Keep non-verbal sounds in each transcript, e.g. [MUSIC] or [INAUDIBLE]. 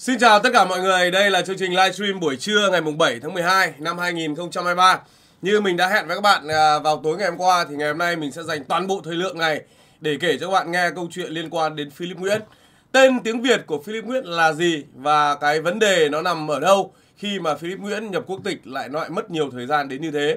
Xin chào tất cả mọi người, đây là chương trình livestream buổi trưa ngày mùng 7 tháng 12 năm 2023. Như mình đã hẹn với các bạn à, vào tối ngày hôm qua thì ngày hôm nay mình sẽ dành toàn bộ thời lượng này để kể cho các bạn nghe câu chuyện liên quan đến Philip Nguyễn. Tên tiếng Việt của Philip Nguyễn là gì và cái vấn đề nó nằm ở đâu khi mà Philip Nguyễn nhập quốc tịch lại lại mất nhiều thời gian đến như thế.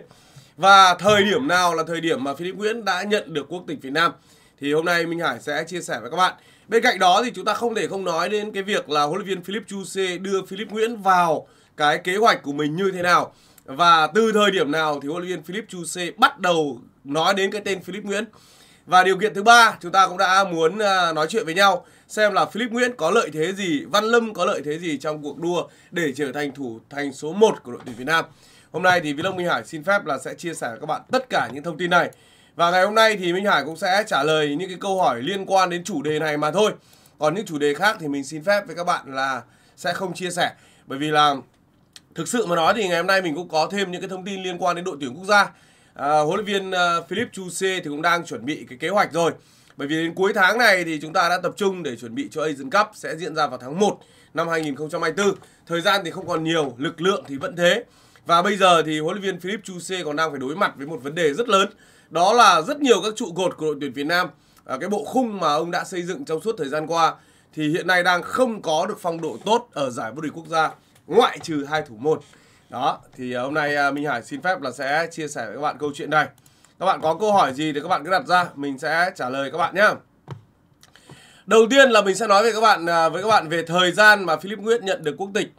Và thời điểm nào là thời điểm mà Philip Nguyễn đã nhận được quốc tịch Việt Nam thì hôm nay Minh Hải sẽ chia sẻ với các bạn Bên cạnh đó thì chúng ta không thể không nói đến cái việc là huấn luyện viên Philip Chuse đưa Philip Nguyễn vào cái kế hoạch của mình như thế nào. Và từ thời điểm nào thì huấn luyện viên Philip Chuse bắt đầu nói đến cái tên Philip Nguyễn. Và điều kiện thứ ba chúng ta cũng đã muốn à, nói chuyện với nhau xem là Philip Nguyễn có lợi thế gì, Văn Lâm có lợi thế gì trong cuộc đua để trở thành thủ thành số 1 của đội tuyển Việt Nam. Hôm nay thì Vi Long Minh Hải xin phép là sẽ chia sẻ với các bạn tất cả những thông tin này. Và ngày hôm nay thì Minh Hải cũng sẽ trả lời những cái câu hỏi liên quan đến chủ đề này mà thôi. Còn những chủ đề khác thì mình xin phép với các bạn là sẽ không chia sẻ. Bởi vì là thực sự mà nói thì ngày hôm nay mình cũng có thêm những cái thông tin liên quan đến đội tuyển quốc gia. À, huấn luyện viên uh, à, Philip Chuse thì cũng đang chuẩn bị cái kế hoạch rồi. Bởi vì đến cuối tháng này thì chúng ta đã tập trung để chuẩn bị cho Asian Cup sẽ diễn ra vào tháng 1 năm 2024. Thời gian thì không còn nhiều, lực lượng thì vẫn thế. Và bây giờ thì huấn luyện viên Philip Chu C còn đang phải đối mặt với một vấn đề rất lớn. Đó là rất nhiều các trụ cột của đội tuyển Việt Nam, à, cái bộ khung mà ông đã xây dựng trong suốt thời gian qua thì hiện nay đang không có được phong độ tốt ở giải vô địch quốc gia ngoại trừ hai thủ môn. Đó, thì hôm nay à, Minh Hải xin phép là sẽ chia sẻ với các bạn câu chuyện này. Các bạn có câu hỏi gì thì các bạn cứ đặt ra, mình sẽ trả lời các bạn nhé. Đầu tiên là mình sẽ nói với các bạn à, với các bạn về thời gian mà Philip Nguyễn nhận được quốc tịch.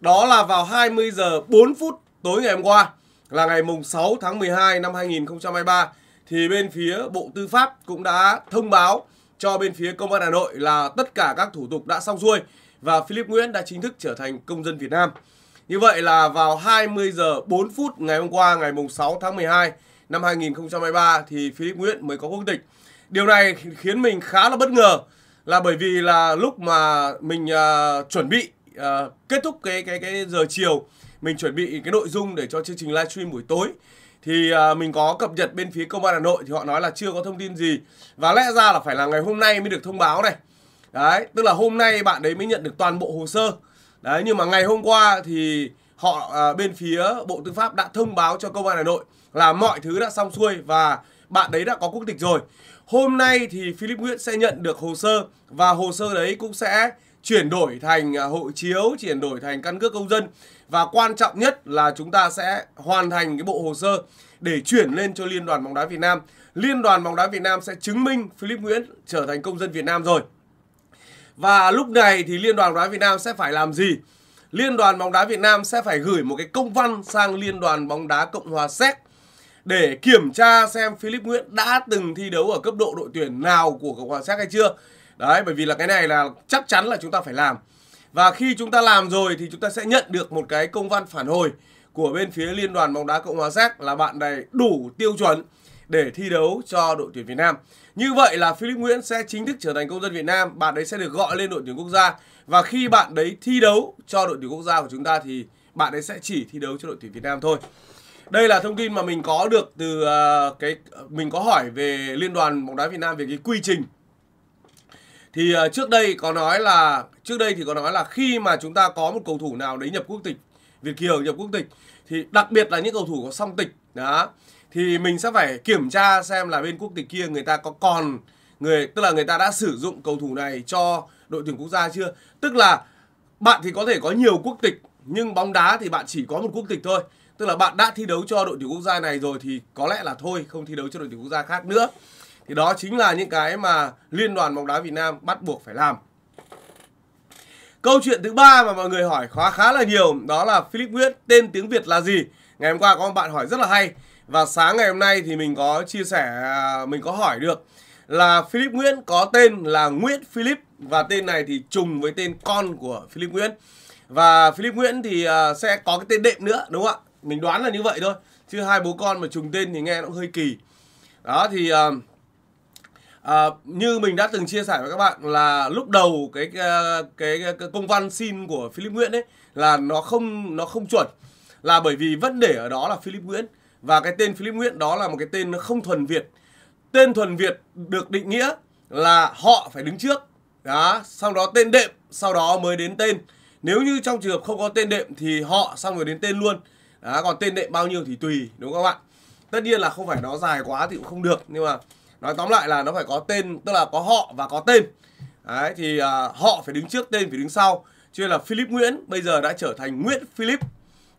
Đó là vào 20 giờ 4 phút tối ngày hôm qua là ngày mùng 6 tháng 12 năm 2023 thì bên phía Bộ Tư pháp cũng đã thông báo cho bên phía Công an Hà Nội là tất cả các thủ tục đã xong xuôi và Philip Nguyễn đã chính thức trở thành công dân Việt Nam. Như vậy là vào 20 giờ 4 phút ngày hôm qua ngày mùng 6 tháng 12 năm 2023 thì Philip Nguyễn mới có quốc tịch. Điều này khiến mình khá là bất ngờ là bởi vì là lúc mà mình uh, chuẩn bị uh, kết thúc cái cái cái giờ chiều mình chuẩn bị cái nội dung để cho chương trình livestream buổi tối thì à, mình có cập nhật bên phía công an Hà Nội thì họ nói là chưa có thông tin gì và lẽ ra là phải là ngày hôm nay mới được thông báo này đấy tức là hôm nay bạn đấy mới nhận được toàn bộ hồ sơ đấy nhưng mà ngày hôm qua thì họ à, bên phía Bộ Tư pháp đã thông báo cho công an Hà Nội là mọi thứ đã xong xuôi và bạn đấy đã có quốc tịch rồi hôm nay thì Philip Nguyễn sẽ nhận được hồ sơ và hồ sơ đấy cũng sẽ chuyển đổi thành à, hộ chiếu, chuyển đổi thành căn cước công dân và quan trọng nhất là chúng ta sẽ hoàn thành cái bộ hồ sơ để chuyển lên cho Liên đoàn bóng đá Việt Nam. Liên đoàn bóng đá Việt Nam sẽ chứng minh Philip Nguyễn trở thành công dân Việt Nam rồi. Và lúc này thì Liên đoàn bóng đá Việt Nam sẽ phải làm gì? Liên đoàn bóng đá Việt Nam sẽ phải gửi một cái công văn sang Liên đoàn bóng đá Cộng hòa Séc để kiểm tra xem Philip Nguyễn đã từng thi đấu ở cấp độ đội tuyển nào của Cộng hòa Séc hay chưa. Đấy, bởi vì là cái này là chắc chắn là chúng ta phải làm. Và khi chúng ta làm rồi thì chúng ta sẽ nhận được một cái công văn phản hồi của bên phía Liên đoàn bóng đá Cộng hòa Séc là bạn này đủ tiêu chuẩn để thi đấu cho đội tuyển Việt Nam. Như vậy là Philip Nguyễn sẽ chính thức trở thành công dân Việt Nam, bạn đấy sẽ được gọi lên đội tuyển quốc gia và khi bạn đấy thi đấu cho đội tuyển quốc gia của chúng ta thì bạn ấy sẽ chỉ thi đấu cho đội tuyển Việt Nam thôi. Đây là thông tin mà mình có được từ uh, cái mình có hỏi về Liên đoàn bóng đá Việt Nam về cái quy trình thì uh, trước đây có nói là trước đây thì có nói là khi mà chúng ta có một cầu thủ nào đấy nhập quốc tịch Việt kiều nhập quốc tịch thì đặc biệt là những cầu thủ có song tịch đó thì mình sẽ phải kiểm tra xem là bên quốc tịch kia người ta có còn người tức là người ta đã sử dụng cầu thủ này cho đội tuyển quốc gia chưa tức là bạn thì có thể có nhiều quốc tịch nhưng bóng đá thì bạn chỉ có một quốc tịch thôi tức là bạn đã thi đấu cho đội tuyển quốc gia này rồi thì có lẽ là thôi không thi đấu cho đội tuyển quốc gia khác nữa thì đó chính là những cái mà liên đoàn bóng đá Việt Nam bắt buộc phải làm câu chuyện thứ ba mà mọi người hỏi khá khá là nhiều đó là Philip Nguyễn tên tiếng Việt là gì ngày hôm qua có một bạn hỏi rất là hay và sáng ngày hôm nay thì mình có chia sẻ mình có hỏi được là Philip Nguyễn có tên là Nguyễn Philip và tên này thì trùng với tên con của Philip Nguyễn và Philip Nguyễn thì à, sẽ có cái tên đệm nữa đúng không ạ mình đoán là như vậy thôi chứ hai bố con mà trùng tên thì nghe nó cũng hơi kỳ đó thì uh, À, như mình đã từng chia sẻ với các bạn là lúc đầu cái ờ, cái, cái, cái công văn xin của Philip Nguyễn ấy là nó không nó không chuẩn là bởi vì vấn đề ở đó là Philip Nguyễn và cái tên Philip Nguyễn đó là một cái tên không thuần Việt. Tên thuần Việt được định nghĩa là họ phải đứng trước. Đó, sau đó tên đệm, sau đó mới đến tên. Nếu như trong trường hợp không có tên đệm thì họ xong rồi đến tên luôn. Đó, còn tên đệm bao nhiêu thì tùy đúng không các bạn? Tất nhiên là không phải nó dài quá thì cũng không được nhưng mà nói tóm lại là nó phải có tên tức là có họ và có tên đấy thì uh, họ phải đứng trước tên phải đứng sau chứ là Philip Nguyễn bây giờ đã trở thành Nguyễn Philip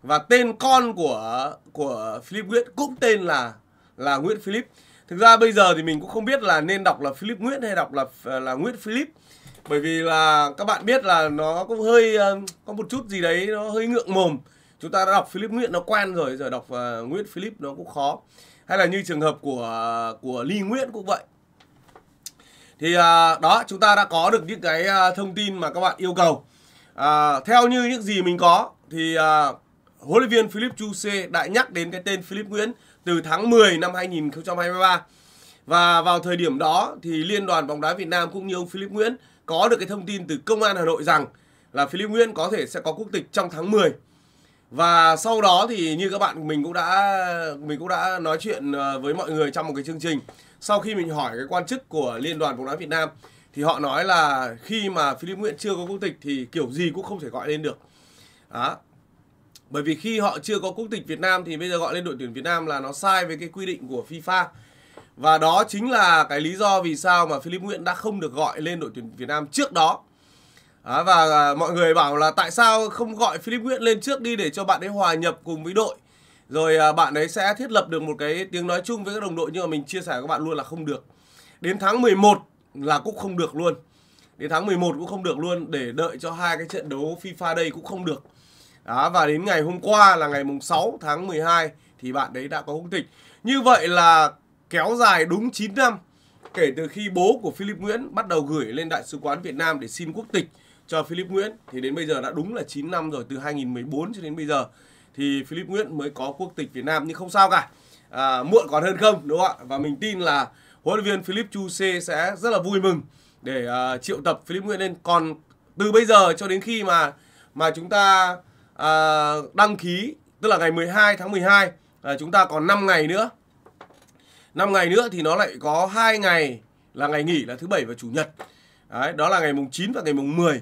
và tên con của của Philip Nguyễn cũng tên là là Nguyễn Philip thực ra bây giờ thì mình cũng không biết là nên đọc là Philip Nguyễn hay đọc là là Nguyễn Philip bởi vì là các bạn biết là nó cũng hơi ờ, có một chút gì đấy nó hơi ngượng mồm chúng ta đã đọc Philip Nguyễn nó quen rồi giờ đọc uh, Nguyễn Philip nó cũng khó hay là như trường hợp của của Lý Nguyễn cũng vậy thì à, đó chúng ta đã có được những cái à, thông tin mà các bạn yêu cầu à, theo như những gì mình có thì à, huấn luyện viên Philip Chu Cê đã nhắc đến cái tên Philip Nguyễn từ tháng 10 năm 2023 và vào thời điểm đó thì Liên đoàn bóng đá Việt Nam cũng như ông Philip Nguyễn có được cái thông tin từ công an Hà Nội rằng là Philip Nguyễn có thể sẽ có quốc tịch trong tháng 10 và sau đó thì như các bạn mình cũng đã mình cũng đã nói chuyện ờ, với mọi người trong một cái chương trình sau khi mình hỏi cái quan chức của liên đoàn bóng đá Việt Nam thì họ nói là khi mà Philip Nguyễn chưa có quốc tịch thì kiểu gì cũng không thể gọi lên được đó bởi vì khi họ chưa có quốc tịch Việt Nam thì bây giờ gọi lên đội tuyển Việt Nam là nó sai với cái quy định của FIFA và đó chính là cái lý do vì sao mà Philip Nguyễn đã không được gọi lên đội tuyển Việt Nam trước đó À, và à, mọi người bảo là tại sao không gọi Philip Nguyễn lên trước đi để cho bạn ấy hòa nhập cùng với đội rồi à, bạn ấy sẽ thiết lập được một cái tiếng nói chung với các đồng đội nhưng mà mình chia sẻ với các bạn luôn là không được đến tháng 11 là cũng không được luôn đến tháng 11 cũng không được luôn để đợi cho hai cái trận đấu FIFA đây cũng không được đó và đến ngày hôm qua là ngày mùng 6 tháng 12 thì bạn ấy đã có quốc tịch như vậy là kéo dài đúng 9 năm kể từ khi bố của Philip Nguyễn bắt đầu gửi lên đại sứ quán Việt Nam để xin quốc tịch cho Philip Nguyễn thì đến bây giờ đã đúng là 9 năm rồi từ 2014 cho đến bây giờ thì Philip Nguyễn mới có quốc tịch Việt Nam nhưng không sao cả à, muộn còn hơn không đúng không ạ và mình tin là huấn luyện viên Philip Chu C sẽ rất là vui mừng để uh, triệu tập Philip Nguyễn lên còn từ bây giờ cho đến khi mà mà chúng ta uh, đăng ký tức là ngày 12 tháng 12 uh, à, chúng ta còn 5 ngày nữa 5 ngày nữa thì nó lại có hai ngày là ngày nghỉ là thứ bảy và chủ nhật Đấy, đó là ngày mùng 9 và ngày mùng 10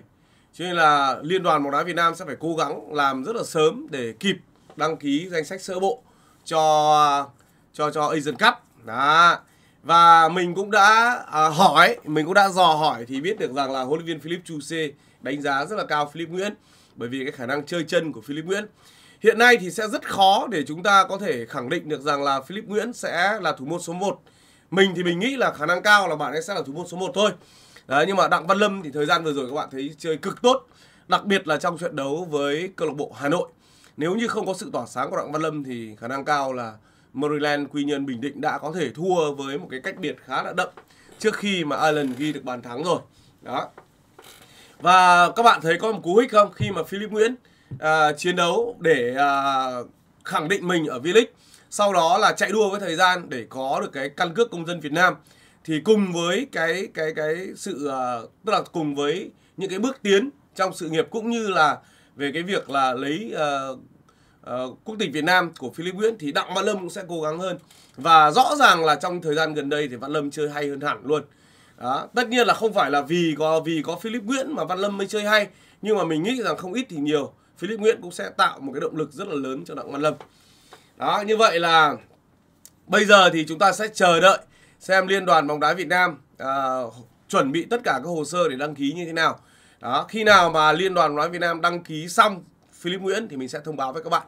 cho nên là Liên đoàn bóng đá Việt Nam sẽ phải cố gắng làm rất là sớm để kịp đăng ký danh sách sơ bộ cho cho cho Asian Cup. Đó. Và mình cũng đã à, hỏi, mình cũng đã dò hỏi thì biết được rằng là huấn luyện viên Philip Chu C đánh giá rất là cao Philip Nguyễn bởi vì cái khả năng chơi chân của Philip Nguyễn. Hiện nay thì sẽ rất khó để chúng ta có thể khẳng định được rằng là Philip Nguyễn sẽ là thủ môn số 1. Mình thì mình nghĩ là khả năng cao là bạn ấy sẽ là thủ môn số 1 thôi. Đấy, nhưng mà Đặng Văn Lâm thì thời gian vừa rồi các bạn thấy chơi cực tốt, đặc biệt là trong trận đấu với câu lạc bộ Hà Nội. Nếu như không có sự tỏa sáng của Đặng Văn Lâm thì khả năng cao là Maryland Quy Nhơn Bình Định đã có thể thua với một cái cách biệt khá là đậm trước khi mà Allen ghi được bàn thắng rồi. Đó. Và các bạn thấy có một cú hích không khi mà Philip Nguyễn à, chiến đấu để à, khẳng định mình ở V-League. Sau đó là chạy đua với thời gian để có được cái căn cước công dân Việt Nam thì cùng với cái cái cái sự ờ, tức là cùng với những cái bước tiến trong sự nghiệp cũng như là về cái việc là lấy uh, uh, quốc tịch Việt Nam của Philip Nguyễn thì Đặng Văn Lâm cũng sẽ cố gắng hơn và rõ ràng là trong thời gian gần đây thì Văn Lâm chơi hay hơn hẳn luôn đó. tất nhiên là không phải là vì có vì có Philip Nguyễn mà Văn Lâm mới chơi hay nhưng mà mình nghĩ rằng không ít thì nhiều Philip Nguyễn cũng sẽ tạo một cái động lực rất là lớn cho Đặng Văn Lâm đó như vậy là bây giờ thì chúng ta sẽ chờ đợi xem liên đoàn bóng đá Việt Nam à, chuẩn bị tất cả các hồ sơ để đăng ký như thế nào. Đó, khi nào mà liên đoàn bóng đá Việt Nam đăng ký xong Philip Nguyễn thì mình sẽ thông báo với các bạn.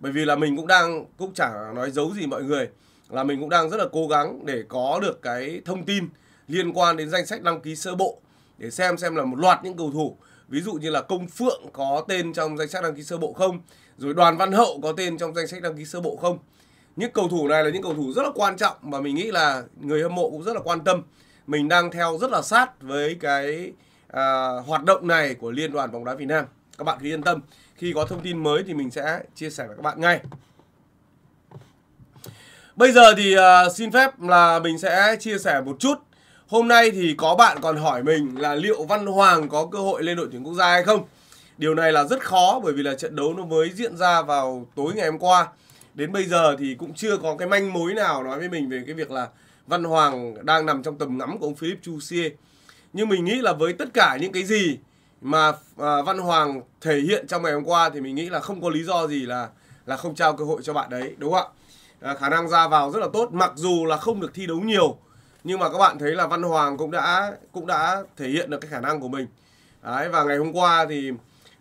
Bởi vì là mình cũng đang cũng chẳng nói giấu gì mọi người là mình cũng đang rất là cố gắng để có được cái thông tin liên quan đến danh sách đăng ký sơ bộ để xem xem là một loạt những cầu thủ ví dụ như là công phượng có tên trong danh sách đăng ký sơ bộ không rồi đoàn văn hậu có tên trong danh sách đăng ký sơ bộ không những cầu thủ này là những cầu thủ rất là quan trọng mà mình nghĩ là người hâm mộ cũng rất là quan tâm mình đang theo rất là sát với cái à, hoạt động này của liên đoàn bóng đá Việt Nam các bạn cứ yên tâm khi có thông tin mới thì mình sẽ chia sẻ với các bạn ngay bây giờ thì à, xin phép là mình sẽ chia sẻ một chút hôm nay thì có bạn còn hỏi mình là liệu Văn Hoàng có cơ hội lên đội tuyển quốc gia hay không điều này là rất khó bởi vì là trận đấu nó mới diễn ra vào tối ngày hôm qua đến bây giờ thì cũng chưa có cái manh mối nào nói với mình về cái việc là Văn Hoàng đang nằm trong tầm ngắm của ông Philip Chusie. Nhưng mình nghĩ là với tất cả những cái gì mà à, Văn Hoàng thể hiện trong ngày hôm qua thì mình nghĩ là không có lý do gì là là không trao cơ hội cho bạn đấy, đúng không ạ? À, khả năng ra vào rất là tốt, mặc dù là không được thi đấu nhiều nhưng mà các bạn thấy là Văn Hoàng cũng đã cũng đã thể hiện được cái khả năng của mình. Đấy, và ngày hôm qua thì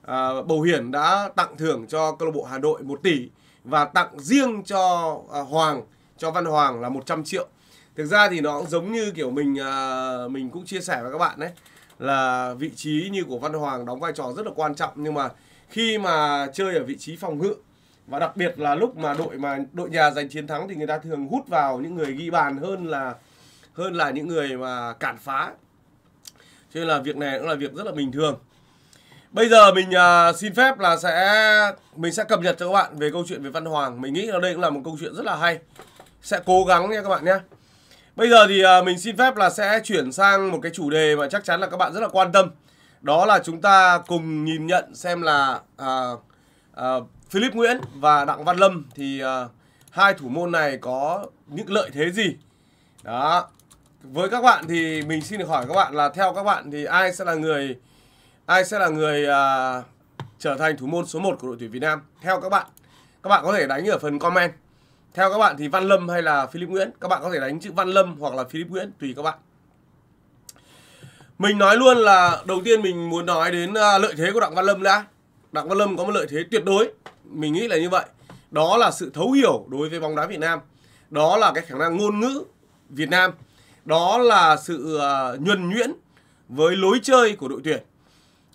à, Bầu Hiển đã tặng thưởng cho câu lạc bộ Hà Nội 1 tỷ và tặng riêng cho à, Hoàng cho Văn Hoàng là 100 triệu. Thực ra thì nó cũng giống như kiểu mình à, mình cũng chia sẻ với các bạn đấy là vị trí như của Văn Hoàng đóng vai trò rất là quan trọng nhưng mà khi mà chơi ở vị trí phòng ngự và đặc biệt là lúc mà đội mà đội nhà giành chiến thắng thì người ta thường hút vào những người ghi bàn hơn là hơn là những người mà cản phá cho nên là việc này cũng là việc rất là bình thường Bây giờ mình uh, xin phép là sẽ mình sẽ cập nhật cho các bạn về câu chuyện về Văn Hoàng. Mình nghĩ là đây cũng là một câu chuyện rất là hay. Sẽ cố gắng nha các bạn nhé. Bây giờ thì uh, mình xin phép là sẽ chuyển sang một cái chủ đề mà chắc chắn là các bạn rất là quan tâm. Đó là chúng ta cùng nhìn nhận xem là uh, uh, Philip Nguyễn và Đặng Văn Lâm thì uh, hai thủ môn này có những lợi thế gì. Đó. Với các bạn thì mình xin được hỏi các bạn là theo các bạn thì ai sẽ là người ai sẽ là người à, trở thành thủ môn số 1 của đội tuyển Việt Nam theo các bạn các bạn có thể đánh ở phần comment theo các bạn thì Văn Lâm hay là Philip Nguyễn các bạn có thể đánh chữ Văn Lâm hoặc là Philip Nguyễn tùy các bạn mình nói luôn là đầu tiên mình muốn nói đến uh, lợi thế của Đặng Văn Lâm đã Đặng Văn Lâm có một lợi thế tuyệt đối mình nghĩ là như vậy đó là sự thấu hiểu đối với bóng đá Việt Nam đó là cái khả năng ngôn ngữ Việt Nam đó là sự uh, nhuần nhuyễn với lối chơi của đội tuyển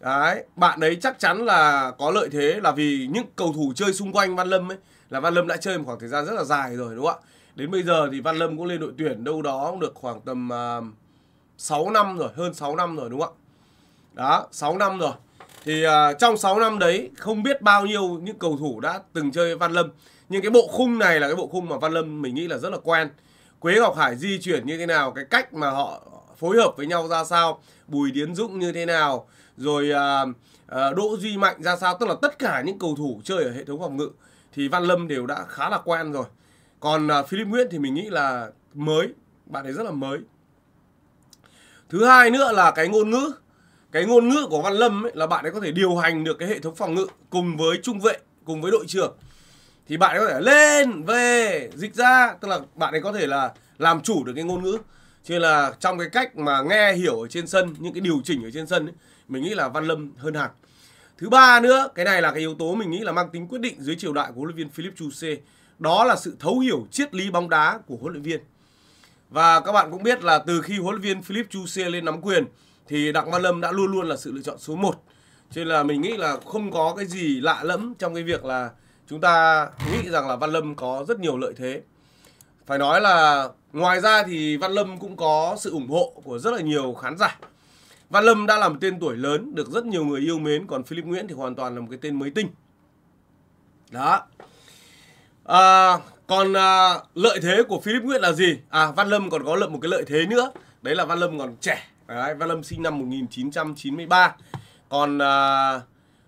Đấy, bạn đấy chắc chắn là có lợi thế là vì những cầu thủ chơi xung quanh Văn Lâm ấy là Văn Lâm đã chơi một khoảng thời gian rất là dài rồi đúng không ạ? Đến bây giờ thì Văn Lâm cũng lên đội tuyển đâu đó cũng được khoảng tầm à, uh, 6 năm rồi, hơn 6 năm rồi đúng không ạ? Đó, 6 năm rồi. Thì uh, trong 6 năm đấy không biết bao nhiêu những cầu thủ đã từng chơi Văn Lâm. Nhưng cái bộ khung này là cái bộ khung mà Văn Lâm mình nghĩ là rất là quen. Quế Ngọc Hải di chuyển như thế nào, cái cách mà họ phối hợp với nhau ra sao, Bùi tiến Dũng như thế nào, rồi à, à, Đỗ Duy Mạnh ra sao tức là tất cả những cầu thủ chơi ở hệ thống phòng ngự thì Văn Lâm đều đã khá là quen rồi còn à, Philip Nguyễn thì mình nghĩ là mới bạn ấy rất là mới thứ hai nữa là cái ngôn ngữ cái ngôn ngữ của Văn Lâm ấy, là bạn ấy có thể điều hành được cái hệ thống phòng ngự cùng với trung vệ cùng với đội trưởng thì bạn ấy có thể lên về dịch ra tức là bạn ấy có thể là làm chủ được cái ngôn ngữ cho là trong cái cách mà nghe hiểu ở trên sân những cái điều chỉnh ở trên sân ấy, mình nghĩ là Văn Lâm hơn hẳn thứ ba nữa cái này là cái yếu tố mình nghĩ là mang tính quyết định dưới triều đại của huấn luyện viên Philip Chuse đó là sự thấu hiểu triết lý bóng đá của huấn luyện viên và các bạn cũng biết là từ khi huấn luyện viên Philip Chuse lên nắm quyền thì Đặng Văn Lâm đã luôn luôn là sự lựa chọn số 1 cho nên là mình nghĩ là không có cái gì lạ lẫm trong cái việc là chúng ta nghĩ rằng là Văn Lâm có rất nhiều lợi thế phải nói là ngoài ra thì Văn Lâm cũng có sự ủng hộ của rất là nhiều khán giả Văn Lâm đã là một tên tuổi lớn, được rất nhiều người yêu mến, còn Philip Nguyễn thì hoàn toàn là một cái tên mới tinh. Đó. À, còn à, lợi thế của Philip Nguyễn là gì? À, Văn Lâm còn có lợi một cái lợi thế nữa, đấy là Văn Lâm còn trẻ. Đấy, Văn Lâm sinh năm 1993. Còn à,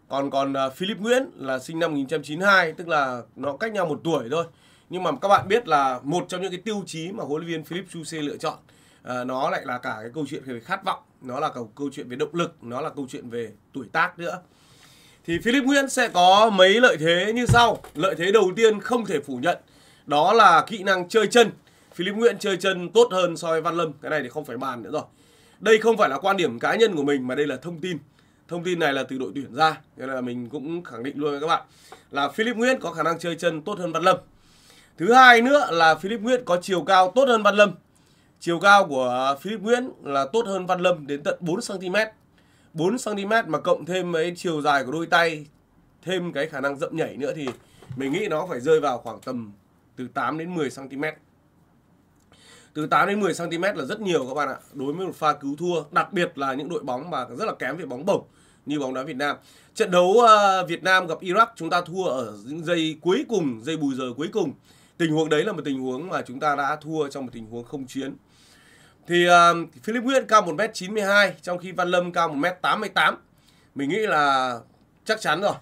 còn còn uh, Philip Nguyễn là sinh năm 1992 tức là nó cách nhau một tuổi thôi nhưng mà các bạn biết là một trong những cái tiêu chí mà huấn luyện viên Philip Chuse lựa chọn uh, nó lại là cả cái câu chuyện về khát vọng nó là câu chuyện về động lực nó là câu chuyện về tuổi tác nữa thì Philip Nguyễn sẽ có mấy lợi thế như sau lợi thế đầu tiên không thể phủ nhận đó là kỹ năng chơi chân Philip Nguyễn chơi chân tốt hơn so với Văn Lâm cái này thì không phải bàn nữa rồi đây không phải là quan điểm cá nhân của mình mà đây là thông tin thông tin này là từ đội tuyển ra nên là mình cũng khẳng định luôn với các bạn là Philip Nguyễn có khả năng chơi chân tốt hơn Văn Lâm thứ hai nữa là Philip Nguyễn có chiều cao tốt hơn Văn Lâm Chiều cao của Philip Nguyễn là tốt hơn Văn Lâm đến tận 4cm. 4cm mà cộng thêm mấy chiều dài của đôi tay, thêm cái khả năng dậm nhảy nữa thì mình nghĩ nó phải rơi vào khoảng tầm từ 8 đến 10cm. Từ 8 đến 10cm là rất nhiều các bạn ạ. Đối với một pha cứu thua, đặc biệt là những đội bóng mà rất là kém về bóng bổng như bóng đá Việt Nam. Trận đấu ờ, Việt Nam gặp Iraq chúng ta thua ở những giây cuối cùng, giây bù giờ cuối cùng. Tình huống đấy là một tình huống mà chúng ta đã thua trong một tình huống không chiến thì uh, Philip Nguyễn cao 1m92 trong khi Văn Lâm cao 1m88 mình nghĩ là chắc chắn rồi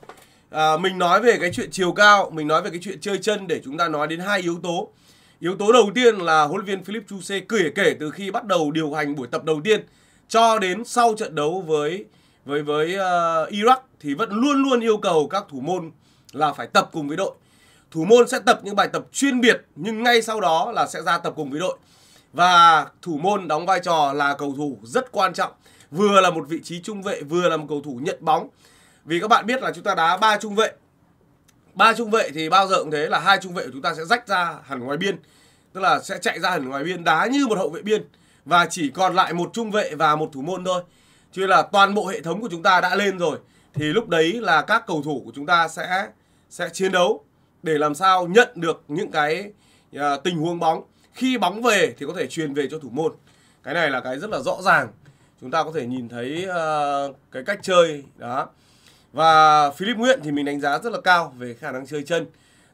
à, mình nói về cái chuyện chiều cao mình nói về cái chuyện chơi chân để chúng ta nói đến hai yếu tố yếu tố đầu tiên là huấn luyện viên Philip Chuse kể kể từ khi bắt đầu điều hành buổi tập đầu tiên cho đến sau trận đấu với với với uh, Iraq thì vẫn luôn luôn yêu cầu các thủ môn là phải tập cùng với đội thủ môn sẽ tập những bài tập chuyên biệt nhưng ngay sau đó là sẽ ra tập cùng với đội và thủ môn đóng vai trò là cầu thủ rất quan trọng. Vừa là một vị trí trung vệ, vừa là một cầu thủ nhận bóng. Vì các bạn biết là chúng ta đá ba trung vệ. Ba trung vệ thì bao giờ cũng thế là hai trung vệ của chúng ta sẽ rách ra hẳn ngoài biên. Tức là sẽ chạy ra hẳn ngoài biên đá như một hậu vệ biên và chỉ còn lại một trung vệ và một thủ môn thôi. Chứ là toàn bộ hệ thống của chúng ta đã lên rồi thì lúc đấy là các cầu thủ của chúng ta sẽ sẽ chiến đấu để làm sao nhận được những cái uh, tình huống bóng khi bóng về thì có thể truyền về cho thủ môn cái này là cái rất là rõ ràng chúng ta có thể nhìn thấy uh, cái cách chơi đó và Philip Nguyễn thì mình đánh giá rất là cao về khả năng chơi chân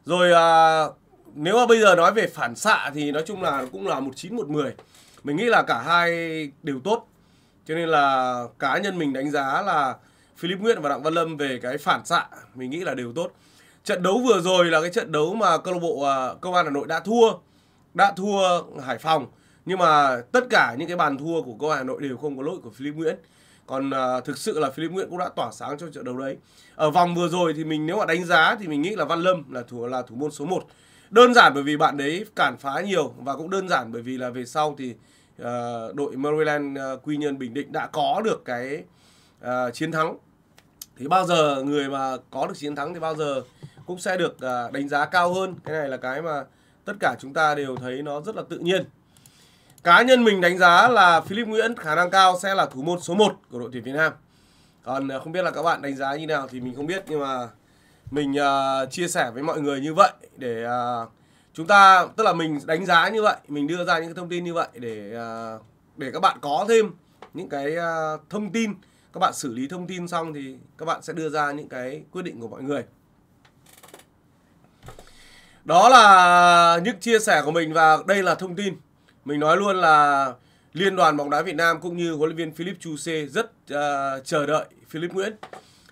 rồi uh, nếu mà bây giờ nói về phản xạ thì nói chung là cũng là một chín một mười mình nghĩ là cả hai đều tốt cho nên là cá nhân mình đánh giá là Philip Nguyễn và Đặng Văn Lâm về cái phản xạ mình nghĩ là đều tốt trận đấu vừa rồi là cái trận đấu mà câu lạc bộ uh, công an Hà Nội đã thua đã thua Hải Phòng nhưng mà tất cả những cái bàn thua của câu Hà Nội đều không có lỗi của Philip Nguyễn còn à, thực sự là Philip Nguyễn cũng đã tỏa sáng trong trận đấu đấy ở vòng vừa rồi thì mình nếu mà đánh giá thì mình nghĩ là Văn Lâm là thủ là thủ môn số 1 đơn giản bởi vì bạn đấy cản phá nhiều và cũng đơn giản bởi vì là về sau thì uh, đội Maryland uh, Quy Nhơn Bình Định đã có được cái uh, chiến thắng thì bao giờ người mà có được chiến thắng thì bao giờ cũng sẽ được uh, đánh giá cao hơn cái này là cái mà tất cả chúng ta đều thấy nó rất là tự nhiên cá nhân mình đánh giá là Philip Nguyễn khả năng cao sẽ là thủ môn số 1 của đội tuyển Việt Nam còn à, không biết là các bạn đánh giá như nào thì mình không biết nhưng mà mình uh, chia sẻ với mọi người như vậy để uh, chúng ta tức là mình đánh giá như vậy mình đưa ra những thông tin như vậy để uh, để các bạn có thêm những cái uh, thông tin các bạn xử lý thông tin xong thì các bạn sẽ đưa ra những cái quyết định của mọi người đó là những chia sẻ của mình và đây là thông tin. Mình nói luôn là Liên đoàn bóng đá Việt Nam cũng như huấn luyện viên Philip Chu Xê rất uh, chờ đợi Philip Nguyễn.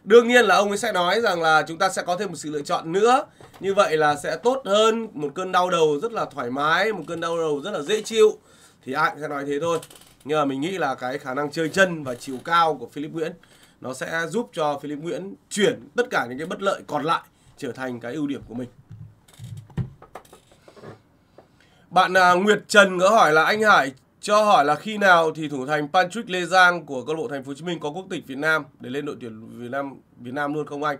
Đương nhiên là ông ấy sẽ nói rằng là chúng ta sẽ có thêm một sự lựa chọn nữa. Như vậy là sẽ tốt hơn một cơn đau đầu rất là thoải mái, một cơn đau đầu rất là dễ chịu. Thì ai cũng sẽ nói thế thôi. Nhưng mà mình nghĩ là cái khả năng chơi chân và chiều cao của Philip Nguyễn nó sẽ giúp cho Philip Nguyễn chuyển tất cả những cái bất lợi còn lại trở thành cái ưu điểm của mình. Bạn à, Nguyệt Trần có hỏi là anh Hải cho hỏi là khi nào thì thủ thành Patrick Lê Giang của câu lạc bộ Thành phố Hồ Chí Minh có quốc tịch Việt Nam để lên đội tuyển Việt Nam Việt Nam luôn không anh?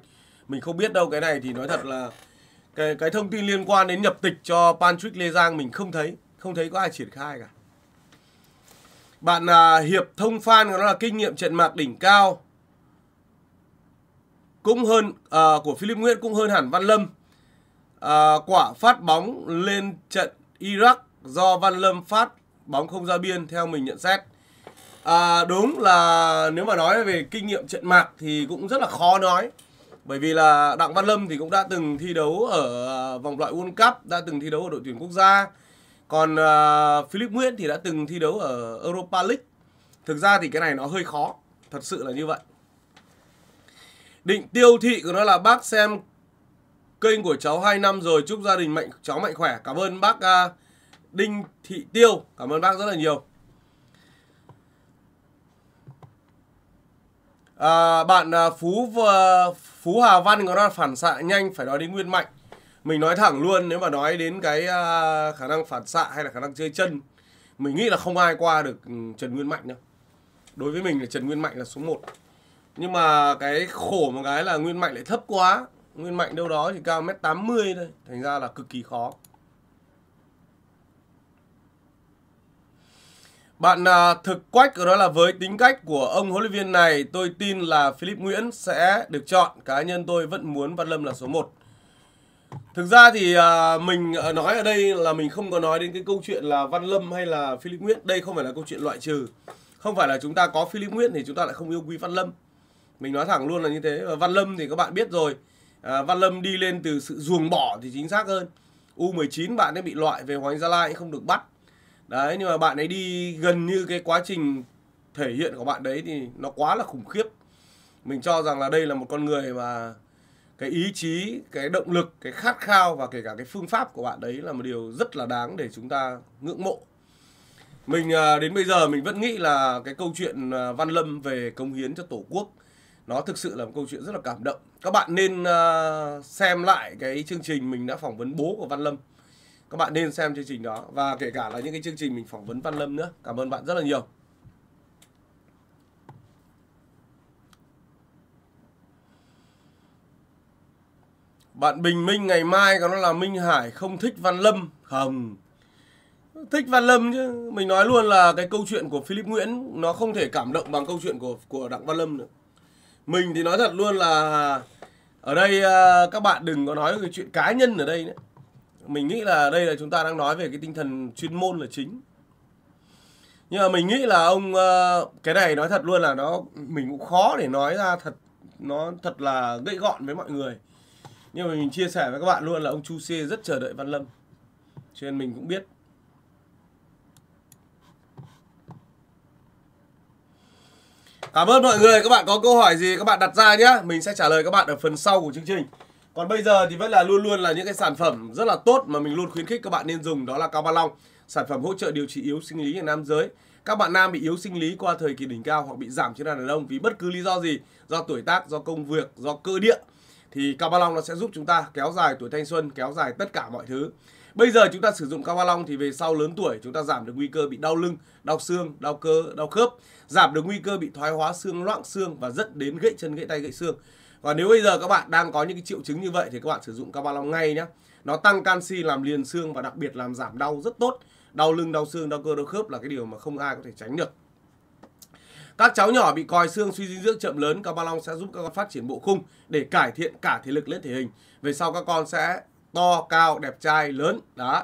Mình không biết đâu cái này thì nói thật là cái cái thông tin liên quan đến nhập tịch cho Patrick Lê Giang mình không thấy, không thấy có ai triển khai cả. Bạn à, Hiệp Thông Phan đó là kinh nghiệm trận mạc đỉnh cao cũng hơn à, của Philip Nguyễn cũng hơn hẳn Văn Lâm. À, quả phát bóng lên trận Iraq do Văn Lâm phát bóng không ra biên theo mình nhận xét. À, đúng là nếu mà nói về kinh nghiệm trận mạc thì cũng rất là khó nói. Bởi vì là Đặng Văn Lâm thì cũng đã từng thi đấu ở à, vòng loại World Cup, đã từng thi đấu ở đội tuyển quốc gia. Còn uh, Philip Nguyễn thì đã từng thi đấu ở Europa League. Thực ra thì cái này nó hơi khó, thật sự là như vậy. Định tiêu thị của nó là bác xem kênh của cháu 2 năm rồi chúc gia đình mạnh cháu mạnh khỏe cảm ơn bác uh, Đinh Thị Tiêu cảm ơn bác rất là nhiều à, bạn uh, Phú uh, Phú Hà Văn có là phản xạ nhanh phải nói đến Nguyên Mạnh mình nói thẳng luôn nếu mà nói đến cái uh, khả năng phản xạ hay là khả năng chơi chân mình nghĩ là không ai qua được ừ, Trần Nguyên Mạnh đâu đối với mình là Trần Nguyên Mạnh là số 1 nhưng mà cái khổ một cái là Nguyên Mạnh lại thấp quá Nguyên Mạnh đâu đó chỉ cao mét 80 thôi Thành ra là cực kỳ khó Bạn à, thực quách đó là với tính cách của ông huấn luyện viên này Tôi tin là Philip Nguyễn sẽ được chọn Cá nhân tôi vẫn muốn Văn Lâm là số 1 Thực ra thì à, mình à, nói ở đây là mình không có nói đến cái câu chuyện là Văn Lâm hay là Philip Nguyễn Đây không phải là câu chuyện loại trừ Không phải là chúng ta có Philip Nguyễn thì chúng ta lại không yêu quý Văn Lâm Mình nói thẳng luôn là như thế Và Văn Lâm thì các bạn biết rồi Ờ, văn Lâm đi lên từ sự ruồng bỏ thì chính xác hơn U19 bạn ấy bị loại về Hoàng Gia Lai không được bắt đấy nhưng mà bạn ấy đi gần như cái quá trình thể hiện của bạn đấy thì nó quá là khủng khiếp mình cho rằng là đây là một con người mà cái ý chí cái động lực cái khát khao và kể cả cái phương pháp của bạn đấy là một điều rất là đáng để chúng ta ngưỡng mộ mình à, đến bây giờ mình vẫn nghĩ là cái câu chuyện à, văn lâm về công hiến cho tổ quốc nó thực sự là một câu chuyện rất là cảm động các bạn nên ờ, xem lại cái chương trình mình đã phỏng vấn bố của Văn Lâm các bạn nên xem chương trình đó và kể cả là những cái chương trình mình phỏng vấn Văn Lâm nữa cảm ơn bạn rất là nhiều Bạn Bình Minh ngày mai có nó là Minh Hải không thích Văn Lâm. Không. Thích Văn Lâm chứ. Mình nói luôn là cái câu chuyện của Philip Nguyễn nó không thể cảm động bằng câu chuyện của của Đặng Văn Lâm nữa. Mình thì nói thật luôn là ở đây à, các bạn đừng có nói cái chuyện cá nhân ở đây nữa mình nghĩ là đây là chúng ta đang nói về cái tinh thần chuyên môn là chính nhưng mà mình nghĩ là ông à, cái này nói thật luôn là nó mình cũng khó để nói ra thật nó thật là gãy gọn với mọi người nhưng mà mình chia sẻ với các bạn luôn là ông Chu Xê rất chờ đợi Văn Lâm cho nên mình cũng biết Cảm ơn mọi người, các bạn có câu hỏi gì các bạn đặt ra nhé Mình sẽ trả lời các bạn ở phần sau của chương trình Còn bây giờ thì vẫn là luôn luôn là những cái sản phẩm rất là tốt mà mình luôn khuyến khích các bạn nên dùng Đó là Cao Ba Long, sản phẩm hỗ trợ điều trị yếu sinh lý ở nam giới các bạn nam bị yếu sinh lý qua thời kỳ đỉnh cao hoặc bị giảm chức năng đàn ông vì bất cứ lý do gì do tuổi tác do công việc do cơ địa thì cao ba long nó sẽ giúp chúng ta kéo dài tuổi thanh xuân kéo dài tất cả mọi thứ Bây giờ chúng ta sử dụng cao ba long thì về sau lớn tuổi chúng ta giảm được nguy cơ bị đau lưng, đau xương, đau cơ, đau khớp, giảm được nguy cơ bị thoái hóa xương, loãng xương và dẫn đến gãy chân, gãy tay, gãy xương. Và nếu bây giờ các bạn đang có những cái triệu chứng như vậy thì các bạn sử dụng cao ba long ngay nhé. Nó tăng canxi làm liền xương và đặc biệt làm giảm đau rất tốt. Đau lưng, đau xương, đau cơ, đau khớp là cái điều mà không ai có thể tránh được. Các cháu nhỏ bị còi xương suy dinh dưỡng chậm lớn, cao ba long sẽ giúp các con phát triển bộ khung để cải thiện cả thể lực lẫn thể hình. Về sau các con sẽ to cao đẹp trai lớn đó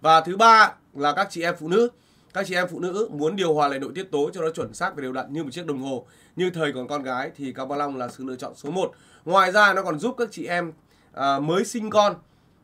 và thứ ba là các chị em phụ nữ các chị em phụ nữ muốn điều hòa lại nội tiết tố cho nó chuẩn xác và đều đặn như một chiếc đồng hồ như thời còn con gái thì cao ba long là sự lựa chọn số 1 ngoài ra nó còn giúp các chị em à, mới sinh con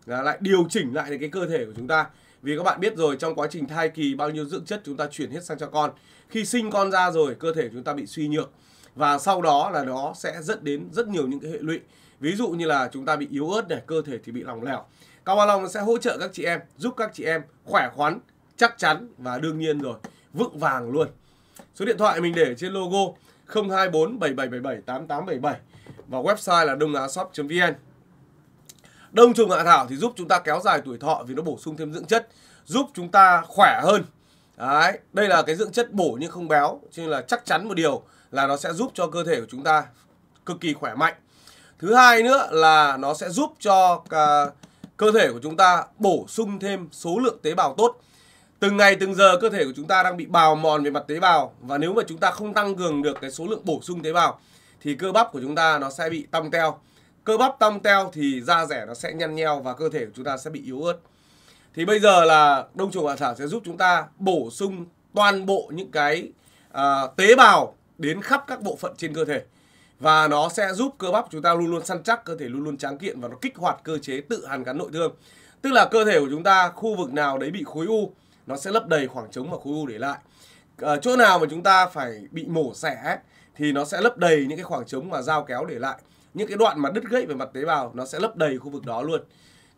là lại điều chỉnh lại cái cơ thể của chúng ta vì các bạn biết rồi trong quá trình thai kỳ bao nhiêu dưỡng chất chúng ta chuyển hết sang cho con khi sinh con ra rồi cơ thể chúng ta bị suy nhược và sau đó là nó sẽ dẫn đến rất nhiều những cái hệ lụy Ví dụ như là chúng ta bị yếu ớt này, cơ thể thì bị lỏng lẻo. Cao Hoa Long sẽ hỗ trợ các chị em, giúp các chị em khỏe khoắn, chắc chắn và đương nhiên rồi, vững vàng luôn. Số điện thoại mình để trên logo 024 7777 8877 và website là đông á shop.vn. Đông trùng hạ thảo thì giúp chúng ta kéo dài tuổi thọ vì nó bổ sung thêm dưỡng chất, giúp chúng ta khỏe hơn. Đấy, đây là cái dưỡng chất bổ nhưng không béo, cho nên là chắc chắn một điều là nó sẽ giúp cho cơ thể của chúng ta cực kỳ khỏe mạnh thứ hai nữa là nó sẽ giúp cho à, cơ thể của chúng ta bổ sung thêm số lượng tế bào tốt từng ngày từng giờ cơ thể của chúng ta đang bị bào mòn về mặt tế bào và nếu mà chúng ta không tăng cường được cái số lượng bổ sung tế bào thì cơ bắp của chúng ta nó sẽ bị tăm teo cơ bắp tăm teo thì da rẻ nó sẽ nhăn nheo và cơ thể của chúng ta sẽ bị yếu ớt thì bây giờ là đông trùng hạ thảo sẽ giúp chúng ta bổ sung toàn bộ những cái à, tế bào đến khắp các bộ phận trên cơ thể và nó sẽ giúp cơ bắp chúng ta luôn luôn săn chắc cơ thể luôn luôn tráng kiện và nó kích hoạt cơ chế tự hàn gắn nội thương tức là cơ thể của chúng ta khu vực nào đấy bị khối u nó sẽ lấp đầy khoảng trống mà khối u để lại à, chỗ nào mà chúng ta phải bị mổ xẻ thì nó sẽ lấp đầy những cái khoảng trống mà dao kéo để lại những cái đoạn mà đứt gãy về mặt tế bào nó sẽ lấp đầy khu vực đó luôn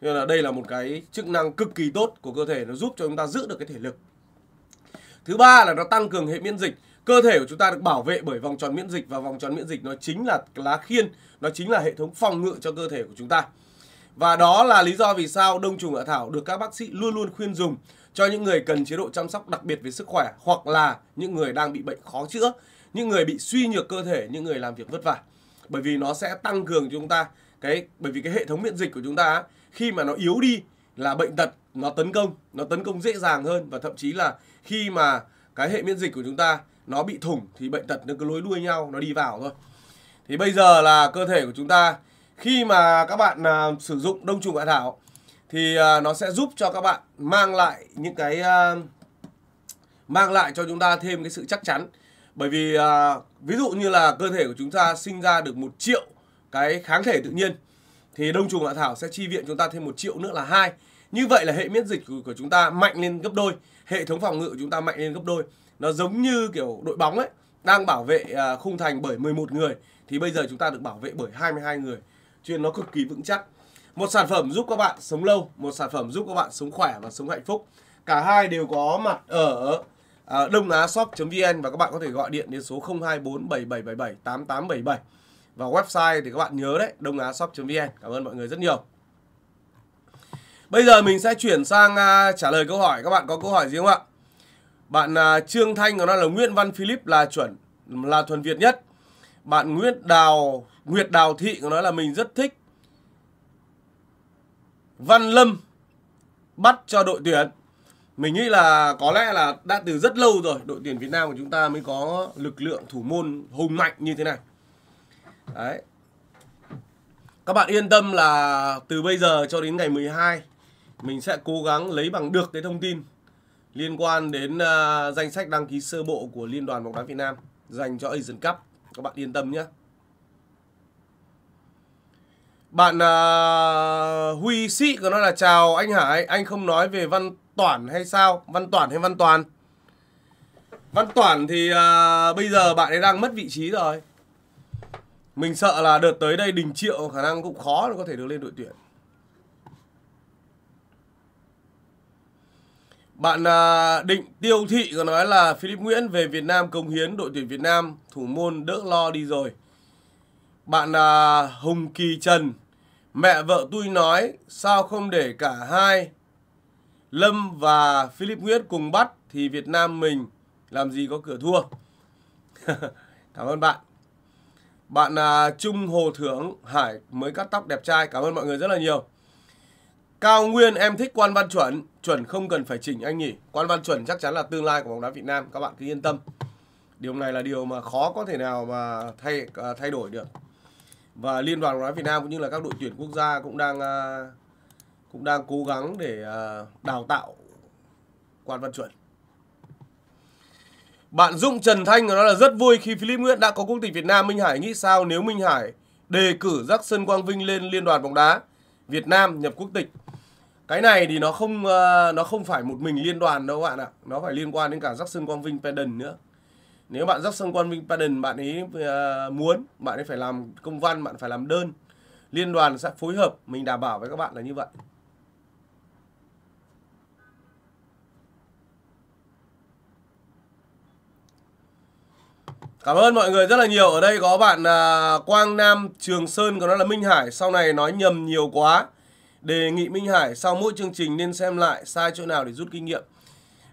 nên là đây là một cái chức năng cực kỳ tốt của cơ thể nó giúp cho chúng ta giữ được cái thể lực thứ ba là nó tăng cường hệ miễn dịch cơ thể của chúng ta được bảo vệ bởi vòng tròn miễn dịch và vòng tròn miễn dịch nó chính là lá khiên nó chính là hệ thống phòng ngự cho cơ thể của chúng ta và đó là lý do vì sao đông trùng hạ thảo được các bác sĩ luôn luôn khuyên dùng cho những người cần chế độ chăm sóc đặc biệt về sức khỏe hoặc là những người đang bị bệnh khó chữa những người bị suy nhược cơ thể những người làm việc vất vả bởi vì nó sẽ tăng cường chúng ta cái bởi vì cái hệ thống miễn dịch của chúng ta khi mà nó yếu đi là bệnh tật nó tấn công nó tấn công dễ dàng hơn và thậm chí là khi mà cái hệ miễn dịch của chúng ta nó bị thủng thì bệnh tật nó cứ lối đuôi nhau nó đi vào thôi thì bây giờ là cơ thể của chúng ta khi mà các bạn à, sử dụng đông trùng hạ thảo thì à, nó sẽ giúp cho các bạn mang lại những cái à, mang lại cho chúng ta thêm cái sự chắc chắn bởi vì à, ví dụ như là cơ thể của chúng ta sinh ra được một triệu cái kháng thể tự nhiên thì đông trùng hạ thảo sẽ chi viện chúng ta thêm một triệu nữa là hai như vậy là hệ miễn dịch của, của chúng ta mạnh lên gấp đôi hệ thống phòng ngự của chúng ta mạnh lên gấp đôi nó giống như kiểu đội bóng ấy đang bảo vệ à, khung thành bởi 11 người thì bây giờ chúng ta được bảo vệ bởi 22 người cho nó cực kỳ vững chắc một sản phẩm giúp các bạn sống lâu một sản phẩm giúp các bạn sống khỏe và sống hạnh phúc cả hai đều có mặt ở à, đông á shop vn và các bạn có thể gọi điện đến số 024 7777 8877 và website thì các bạn nhớ đấy đông á shop vn cảm ơn mọi người rất nhiều bây giờ mình sẽ chuyển sang à, trả lời câu hỏi các bạn có câu hỏi gì không ạ bạn à, Trương Thanh của nó là Nguyễn Văn Philip là chuẩn là thuần Việt nhất. Bạn Nguyễn Đào Nguyệt Đào Thị của nó là mình rất thích. Văn Lâm bắt cho đội tuyển. Mình nghĩ là có lẽ là đã từ rất lâu rồi đội tuyển Việt Nam của chúng ta mới có lực lượng thủ môn hùng mạnh như thế này. Đấy. Các bạn yên tâm là từ bây giờ cho đến ngày 12 mình sẽ cố gắng lấy bằng được cái thông tin liên quan đến uh, danh sách đăng ký sơ bộ của Liên đoàn bóng đá Việt Nam dành cho Asian Cup. Các bạn yên tâm nhé. Bạn uh, Huy Sĩ có nói là chào anh Hải, anh không nói về Văn Toản hay sao? Văn Toản hay Văn Toàn? Văn Toản thì uh, bây giờ bạn ấy đang mất vị trí rồi. Mình sợ là đợt tới đây Đình Triệu khả năng cũng khó để có thể được lên đội tuyển. Bạn à, Định Tiêu Thị có nói là Philip Nguyễn về Việt Nam công hiến đội tuyển Việt Nam thủ môn đỡ lo đi rồi. Bạn à, Hùng Kỳ Trần mẹ vợ tôi nói sao không để cả hai Lâm và Philip Nguyễn cùng bắt thì Việt Nam mình làm gì có cửa thua. [LAUGHS] cảm ơn bạn. Bạn à, Trung Hồ Thưởng Hải mới cắt tóc đẹp trai. Cảm ơn mọi người rất là nhiều. Cao Nguyên em thích quan văn chuẩn chuẩn không cần phải chỉnh anh nhỉ quan văn chuẩn chắc chắn là tương lai của bóng đá việt nam các bạn cứ yên tâm điều này là điều mà khó có thể nào mà thay à, thay đổi được và liên đoàn bóng đá việt nam cũng như là các đội tuyển quốc gia cũng đang à, cũng đang cố gắng để à, đào tạo quan văn chuẩn bạn Dũng Trần Thanh nói là rất vui khi Philip Nguyễn đã có quốc tịch Việt Nam. Minh Hải nghĩ sao nếu Minh Hải đề cử sơn Quang Vinh lên Liên đoàn bóng đá Việt Nam nhập quốc tịch cái này thì nó không ờ, nó không phải một mình liên đoàn đâu các bạn ạ nó phải liên quan đến cả Jackson Quang Vinh Padden nữa nếu bạn Jackson Quang Vinh Padden bạn ấy ờ, muốn bạn ấy phải làm công văn bạn phải làm đơn liên đoàn sẽ phối hợp mình đảm bảo với các bạn là như vậy Cảm ơn mọi người rất là nhiều. Ở đây có bạn à, Quang Nam Trường Sơn còn đó là Minh Hải. Sau này nói nhầm nhiều quá đề nghị Minh Hải sau mỗi chương trình nên xem lại sai chỗ nào để rút kinh nghiệm.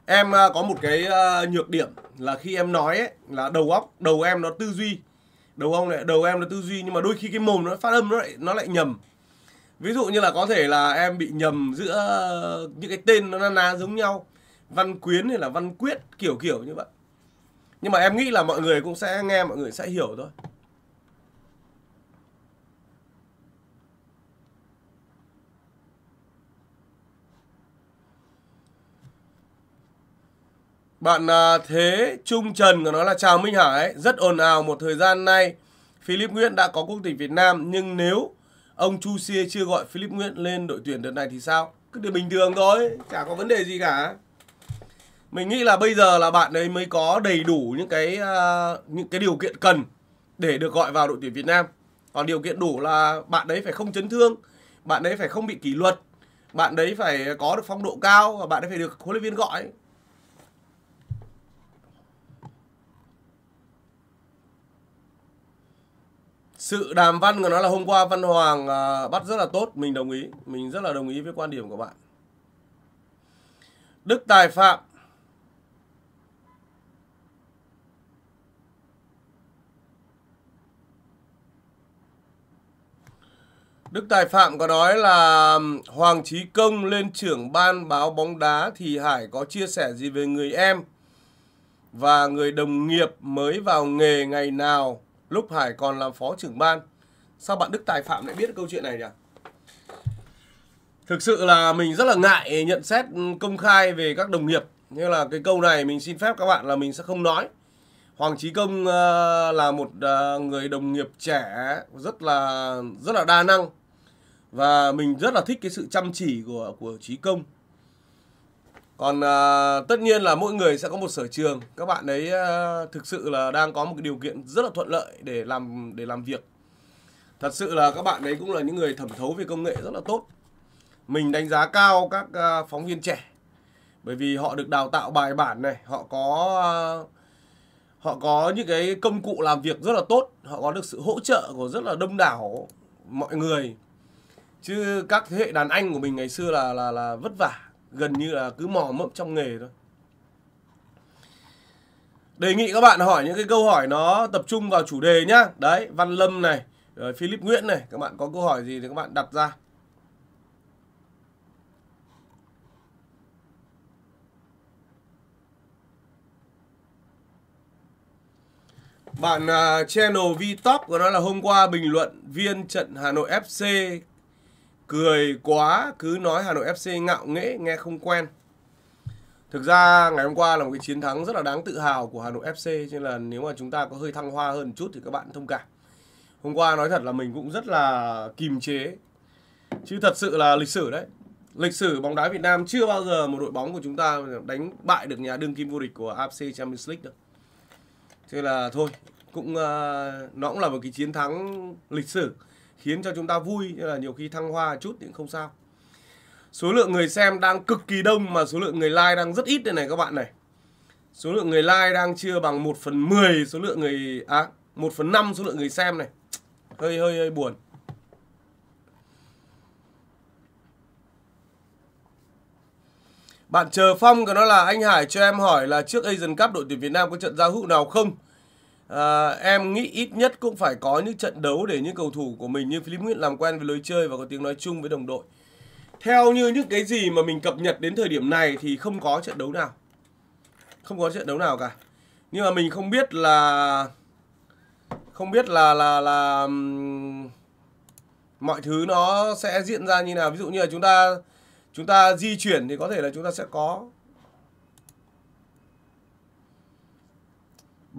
Em à, có một cái à, nhược điểm là khi em nói ấy, là đầu óc, đầu em nó tư duy. Đầu ông lại đầu em nó tư duy nhưng mà đôi khi cái mồm nó phát âm nó lại nó lại nhầm. Ví dụ như là có thể là em bị nhầm giữa những cái tên nó na ná giống nhau. Văn Quyến hay là Văn Quyết kiểu kiểu như vậy. Nhưng mà em nghĩ là mọi người cũng sẽ nghe mọi người sẽ hiểu thôi. Bạn à, Thế Trung Trần của nó là chào Minh Hải, rất ồn ào một thời gian nay. Philip Nguyễn đã có quốc tịch Việt Nam nhưng nếu ông Chu Xie chưa gọi Philip Nguyễn lên đội tuyển đợt này thì sao? Cứ điều bình thường thôi, chả có vấn đề gì cả. Mình nghĩ là bây giờ là bạn ấy mới có đầy đủ những cái uh, những cái điều kiện cần để được gọi vào đội tuyển Việt Nam. Còn điều kiện đủ là bạn đấy phải không chấn thương, bạn đấy phải không bị kỷ luật, bạn đấy phải có được phong độ cao và bạn đấy phải được huấn luyện viên gọi sự đàm văn của nó là hôm qua Văn Hoàng à, bắt rất là tốt, mình đồng ý, mình rất là đồng ý với quan điểm của bạn. Đức Tài Phạm Đức Tài Phạm có nói là Hoàng Trí Công lên trưởng ban báo bóng đá thì Hải có chia sẻ gì về người em và người đồng nghiệp mới vào nghề ngày nào lúc Hải còn làm phó trưởng ban. Sao bạn Đức Tài Phạm lại biết câu chuyện này nhỉ? Thực sự là mình rất là ngại nhận xét công khai về các đồng nghiệp. Như là cái câu này mình xin phép các bạn là mình sẽ không nói. Hoàng Chí Công ờ, là một ờ, người đồng nghiệp trẻ rất là rất là đa năng và mình rất là thích cái sự chăm chỉ của của Chí Công còn à, tất nhiên là mỗi người sẽ có một sở trường các bạn ấy à, thực sự là đang có một cái điều kiện rất là thuận lợi để làm để làm việc thật sự là các bạn ấy cũng là những người thẩm thấu về công nghệ rất là tốt mình đánh giá cao các à, phóng viên trẻ bởi vì họ được đào tạo bài bản này họ có à, họ có những cái công cụ làm việc rất là tốt họ có được sự hỗ trợ của rất là đông đảo mọi người chứ các thế hệ đàn anh của mình ngày xưa là là là vất vả gần như là cứ mò mẫm trong nghề thôi đề nghị các bạn hỏi những cái câu hỏi nó tập trung vào chủ đề nhá đấy văn lâm này rồi philip nguyễn này các bạn có câu hỏi gì thì các bạn đặt ra bạn uh, channel vtop của nó là hôm qua bình luận viên trận hà nội fc cười quá cứ nói Hà Nội FC ngạo nghễ nghe không quen. Thực ra ngày hôm qua là một cái chiến thắng rất là đáng tự hào của Hà Nội FC cho nên là nếu mà chúng ta có hơi thăng hoa hơn một chút thì các bạn thông cảm. Hôm qua nói thật là mình cũng rất là kìm chế. Chứ thật sự là lịch sử đấy. Lịch sử bóng đá Việt Nam chưa bao giờ một đội bóng của chúng ta đánh bại được nhà đương kim vô địch của AFC Champions League được. Thế là thôi, cũng uh, nó cũng là một cái chiến thắng lịch sử khiến cho chúng ta vui như là nhiều khi thăng hoa chút thì cũng không sao số lượng người xem đang cực kỳ đông mà số lượng người like đang rất ít đây này các bạn này số lượng người like đang chưa bằng 1 phần 10 số lượng người à 1 phần 5 số lượng người xem này hơi hơi hơi buồn Bạn chờ Phong của nó là anh Hải cho em hỏi là trước Asian Cup đội tuyển Việt Nam có trận giao hữu nào không? À, em nghĩ ít nhất cũng phải có những trận đấu để những cầu thủ của mình như Philip Nguyễn làm quen với lối chơi và có tiếng nói chung với đồng đội. Theo như những cái gì mà mình cập nhật đến thời điểm này thì không có trận đấu nào. Không có trận đấu nào cả. Nhưng mà mình không biết là không biết là là là mọi thứ nó sẽ diễn ra như nào. Ví dụ như là chúng ta chúng ta di chuyển thì có thể là chúng ta sẽ có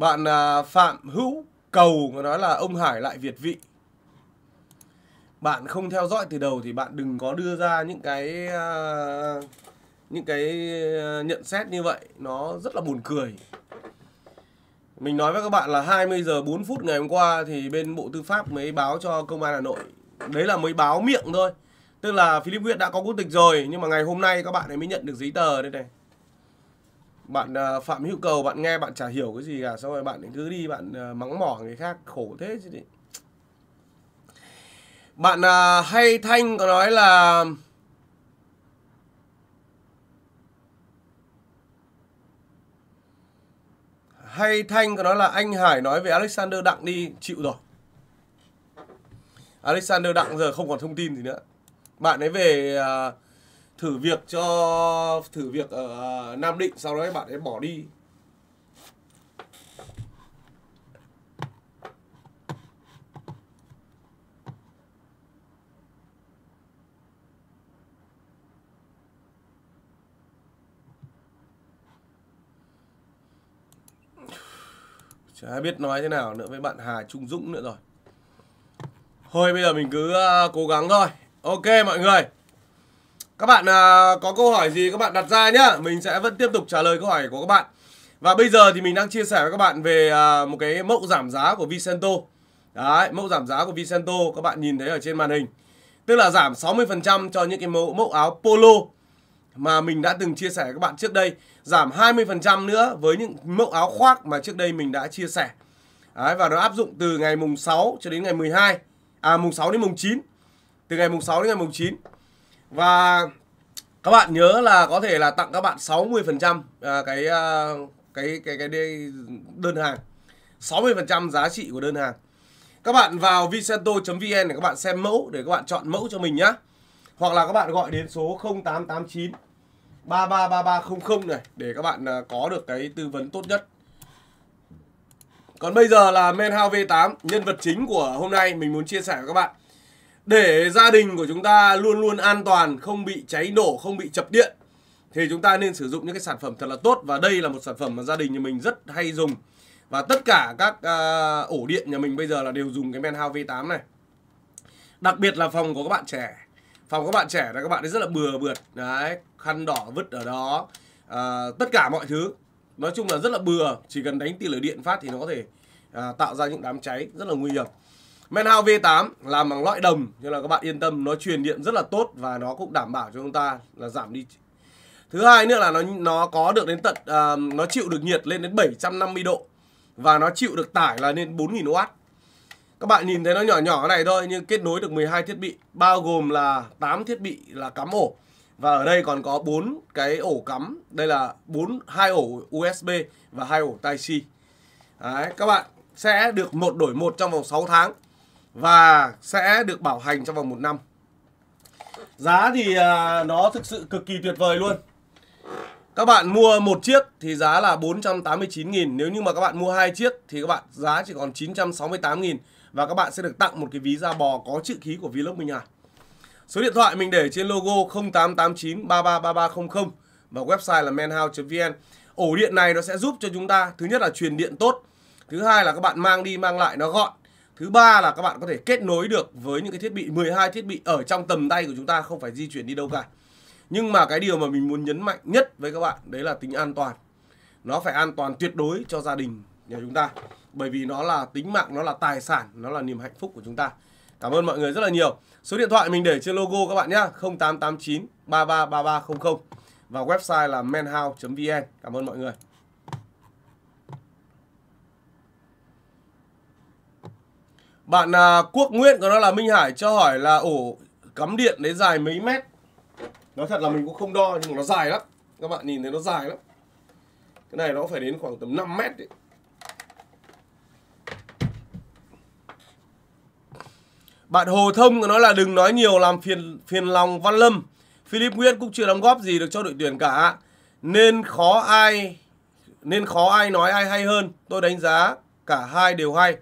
Bạn à, Phạm Hữu Cầu có nói là ông Hải lại Việt vị. Bạn không theo dõi từ đầu thì bạn đừng có đưa ra những cái à, những cái à, nhận xét như vậy, nó rất là buồn cười. Mình nói với các bạn là 20 giờ 4 phút ngày hôm qua thì bên Bộ Tư pháp mới báo cho công an Hà Nội. Đấy là mới báo miệng thôi. Tức là Philip Nguyễn đã có quốc tịch rồi nhưng mà ngày hôm nay các bạn ấy mới nhận được giấy tờ đây này bạn uh, phạm hữu cầu bạn nghe bạn chả hiểu cái gì cả xong rồi bạn cứ đi bạn uh, mắng mỏ người khác khổ thế chứ đấy bạn uh, hay thanh có nói là hay thanh có nói là anh hải nói về alexander đặng đi chịu rồi alexander đặng giờ không còn thông tin gì nữa bạn ấy về uh, thử việc cho thử việc ở à, Nam Định sau đó các bạn ấy bỏ đi Chả biết nói thế nào nữa với bạn Hà Trung Dũng nữa rồi Thôi bây giờ mình cứ à, cố gắng thôi Ok mọi người các bạn uh, có câu hỏi gì các bạn đặt ra nhá Mình sẽ vẫn tiếp tục trả lời câu hỏi của các bạn Và bây giờ thì mình đang chia sẻ với các bạn về uh, một cái mẫu giảm giá của Vicento Đấy, mẫu giảm giá của Vicento các bạn nhìn thấy ở trên màn hình Tức là giảm 60% cho những cái mẫu, mẫu áo polo mà mình đã từng chia sẻ với các bạn trước đây Giảm 20% nữa với những mẫu áo khoác mà trước đây mình đã chia sẻ Đấy, Và nó áp dụng từ ngày mùng 6 cho đến ngày 12 À mùng 6 đến mùng 9 Từ ngày mùng 6 đến ngày mùng 9 và các bạn nhớ là có thể là tặng các bạn 60% à, à, cái cái cái cái đơn hàng. 60% giá trị của đơn hàng. Các bạn vào vicento.vn để các bạn xem mẫu để các bạn chọn mẫu cho mình nhá. Hoặc là các bạn gọi đến số 0889 333300 này để các bạn à, có được cái tư vấn tốt nhất. Còn bây giờ là Men Hao V8, nhân vật chính của hôm nay mình muốn chia sẻ với các bạn để gia đình của chúng ta luôn luôn an toàn, không bị cháy nổ, không bị chập điện thì chúng ta nên sử dụng những cái sản phẩm thật là tốt và đây là một sản phẩm mà gia đình nhà mình rất hay dùng. Và tất cả các uh, ổ điện nhà mình bây giờ là đều dùng cái men V8 này. Đặc biệt là phòng của các bạn trẻ. Phòng các bạn trẻ là các bạn ấy rất là bừa bượt. Đấy, khăn đỏ vứt ở đó. Uh, tất cả mọi thứ. Nói chung là rất là bừa, chỉ cần đánh tia lửa điện phát thì nó có thể uh, tạo ra những đám cháy rất là nguy hiểm. Men V8 làm bằng loại đồng cho nên là các bạn yên tâm nó truyền điện rất là tốt và nó cũng đảm bảo cho chúng ta là giảm đi. Thứ hai nữa là nó nó có được đến tận uh, nó chịu được nhiệt lên đến 750 độ và nó chịu được tải là lên 4000W. Các bạn nhìn thấy nó nhỏ nhỏ này thôi nhưng kết nối được 12 thiết bị bao gồm là 8 thiết bị là cắm ổ. Và ở đây còn có 4 cái ổ cắm, đây là 4 hai ổ USB và hai ổ Type C. Đấy, các bạn sẽ được một đổi một trong vòng 6 tháng và sẽ được bảo hành trong vòng một năm giá thì à, nó thực sự cực kỳ tuyệt vời luôn các bạn mua một chiếc thì giá là 489.000 Nếu như mà các bạn mua hai chiếc thì các bạn giá chỉ còn 968.000 Và các bạn sẽ được tặng một cái ví da bò có chữ ký của Vlog Minh Hải Số điện thoại mình để trên logo 0889 333300 Và website là manhouse.vn Ổ điện này nó sẽ giúp cho chúng ta Thứ nhất là truyền điện tốt Thứ hai là các bạn mang đi mang lại nó gọn Thứ ba là các bạn có thể kết nối được với những cái thiết bị 12 thiết bị ở trong tầm tay của chúng ta không phải di chuyển đi đâu cả. Nhưng mà cái điều mà mình muốn nhấn mạnh nhất với các bạn đấy là tính an toàn. Nó phải an toàn tuyệt đối cho gia đình nhà chúng ta. Bởi vì nó là tính mạng, nó là tài sản, nó là niềm hạnh phúc của chúng ta. Cảm ơn mọi người rất là nhiều. Số điện thoại mình để trên logo các bạn nhé. 0889 333300 và website là menhouse.vn. Cảm ơn mọi người. Bạn à, Quốc Nguyễn của nó là Minh Hải cho hỏi là ổ cắm điện đấy dài mấy mét. Nói thật là mình cũng không đo nhưng mà nó dài lắm. Các bạn nhìn thấy nó dài lắm. Cái này nó phải đến khoảng tầm 5 mét đấy. Bạn Hồ Thông nói là đừng nói nhiều làm phiền phiền lòng Văn Lâm. Philip Nguyễn cũng chưa đóng góp gì được cho đội tuyển cả. Nên khó ai nên khó ai nói ai hay hơn. Tôi đánh giá cả hai đều hay.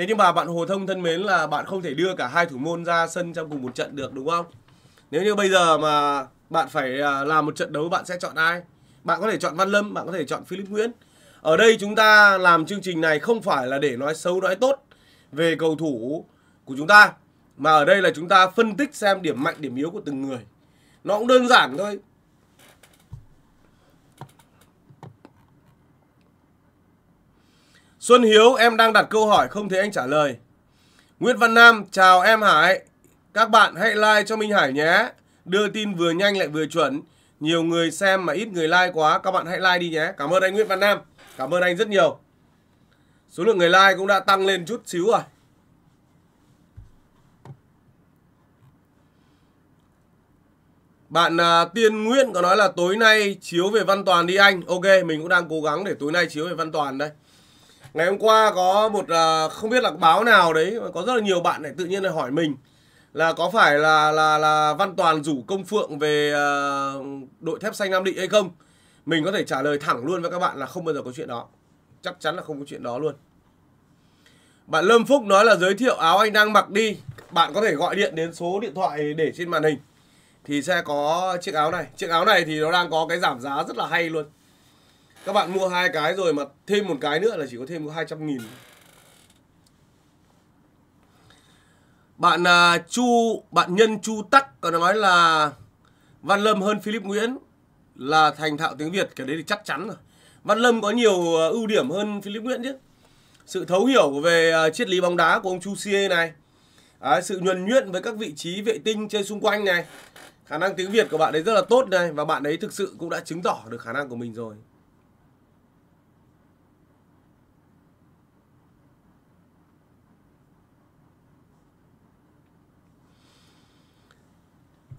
Thế nhưng mà bạn Hồ Thông thân mến là bạn không thể đưa cả hai thủ môn ra sân trong cùng một trận được đúng không? Nếu như bây giờ mà bạn phải à, làm một trận đấu bạn sẽ chọn ai? Bạn có thể chọn Văn Lâm, bạn có thể chọn Philip Nguyễn. Ở đây chúng ta làm chương trình này không phải là để nói xấu nói tốt về cầu thủ của chúng ta mà ở đây là chúng ta phân tích xem điểm mạnh điểm yếu của từng người. Nó cũng đơn giản thôi. Xuân Hiếu, em đang đặt câu hỏi không thấy anh trả lời. Nguyễn Văn Nam, chào em Hải. Các bạn hãy like cho Minh Hải nhé. Đưa tin vừa nhanh lại vừa chuẩn. Nhiều người xem mà ít người like quá. Các bạn hãy like đi nhé. Cảm ơn anh Nguyễn Văn Nam. Cảm ơn anh rất nhiều. Số lượng người like cũng đã tăng lên chút xíu rồi. Bạn à, Tiên Nguyễn có nói là tối nay chiếu về Văn Toàn đi anh. Ok, mình cũng đang cố gắng để tối nay chiếu về Văn Toàn đây ngày hôm qua có một uh, không biết là báo nào đấy có rất là nhiều bạn này tự nhiên lại hỏi mình là có phải là là là Văn Toàn rủ Công Phượng về uh, đội thép xanh Nam Định hay không? Mình có thể trả lời thẳng luôn với các bạn là không bao giờ có chuyện đó. Chắc chắn là không có chuyện đó luôn. Bạn Lâm Phúc nói là giới thiệu áo anh đang mặc đi. Bạn có thể gọi điện đến số điện thoại để trên màn hình. Thì sẽ có chiếc áo này. Chiếc áo này thì nó đang có cái giảm giá rất là hay luôn các bạn mua hai cái rồi mà thêm một cái nữa là chỉ có thêm có 200 nghìn bạn uh, chu bạn nhân chu tắc có nói là văn lâm hơn philip nguyễn là thành thạo tiếng việt cái đấy thì chắc chắn rồi văn lâm có nhiều uh, ưu điểm hơn philip nguyễn chứ sự thấu hiểu về uh, triết lý bóng đá của ông chu cie này à, sự nhuần nhuyễn với các vị trí vệ tinh chơi xung quanh này khả năng tiếng việt của bạn ấy rất là tốt này và bạn ấy thực sự cũng đã chứng tỏ được khả năng của mình rồi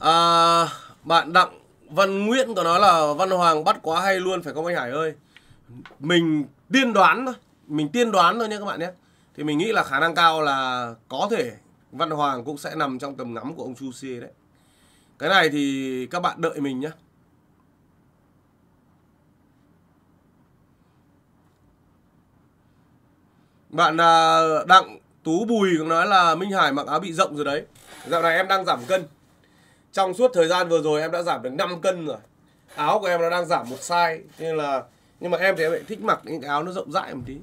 à, bạn đặng văn nguyễn có nói là văn hoàng bắt quá hay luôn phải không anh hải ơi mình tiên đoán thôi mình tiên đoán thôi nhé các bạn nhé thì mình nghĩ là khả năng cao là có thể văn hoàng cũng sẽ nằm trong tầm ngắm của ông chu xie đấy cái này thì các bạn đợi mình nhé Bạn à, Đặng Tú Bùi cũng nói là Minh Hải mặc áo bị rộng rồi đấy Dạo này em đang giảm cân trong suốt thời gian vừa rồi em đã giảm được 5 cân rồi áo của em nó đang giảm một size nên là nhưng mà em thì em lại thích mặc những cái áo nó rộng rãi một tí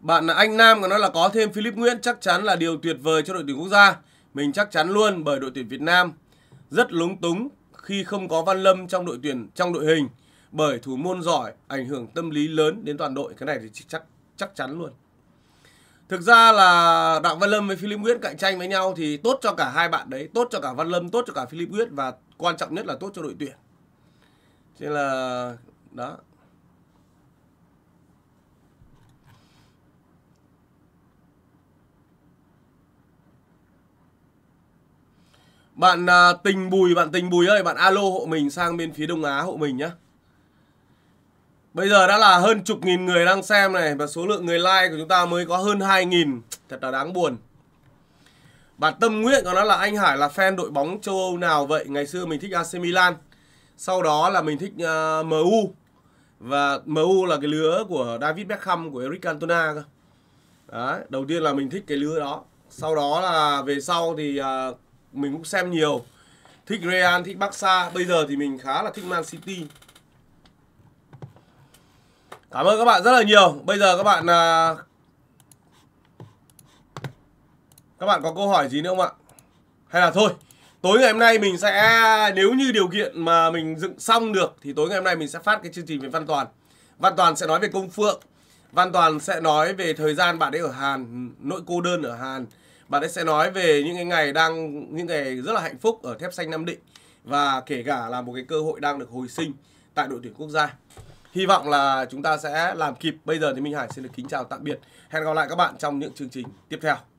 Bạn anh Nam của nó là có thêm Philip Nguyễn chắc chắn là điều tuyệt vời cho đội tuyển quốc gia. Mình chắc chắn luôn bởi đội tuyển Việt Nam rất lúng túng khi không có Văn Lâm trong đội tuyển trong đội hình bởi thủ môn giỏi ảnh hưởng tâm lý lớn đến toàn đội cái này thì chắc chắc chắn luôn. Thực ra là Đặng Văn Lâm với Philip Nguyễn cạnh tranh với nhau thì tốt cho cả hai bạn đấy, tốt cho cả Văn Lâm, tốt cho cả Philip Nguyễn và quan trọng nhất là tốt cho đội tuyển. Thế là đó. Bạn à, Tình Bùi, bạn Tình Bùi ơi, bạn alo hộ mình sang bên phía Đông Á hộ mình nhá. Bây giờ đã là hơn chục nghìn người đang xem này và số lượng người like của chúng ta mới có hơn 2 nghìn Thật là đáng buồn. Bạn Tâm Nguyễn còn nói là anh Hải là fan đội bóng châu Âu nào vậy? Ngày xưa mình thích AC Milan. Sau đó là mình thích uh, ờ, MU. Và MU là cái lứa của David Beckham, của Eric Cantona. Đấy, đầu tiên là mình thích cái lứa đó. Sau đó là về sau thì uh, mình cũng xem nhiều. Thích Real, thích Barca. Bây giờ thì mình khá là thích Man City. Cảm ơn các bạn rất là nhiều. Bây giờ các bạn à, các bạn có câu hỏi gì nữa không ạ? Hay là thôi, tối ngày hôm nay mình sẽ nếu như điều kiện mà mình dựng xong được thì tối ngày hôm nay mình sẽ phát cái chương trình về Văn Toàn. Văn Toàn sẽ nói về công phượng. Văn Toàn sẽ nói về thời gian bạn ấy ở Hàn, nỗi cô đơn ở Hàn. Bạn ấy sẽ nói về những cái ngày đang những ngày rất là hạnh phúc ở Thép xanh Nam Định và kể cả là một cái cơ hội đang được hồi sinh tại đội tuyển quốc gia hy vọng là chúng ta sẽ làm kịp bây giờ thì minh hải xin được kính chào tạm biệt hẹn gặp lại các bạn trong những chương trình tiếp theo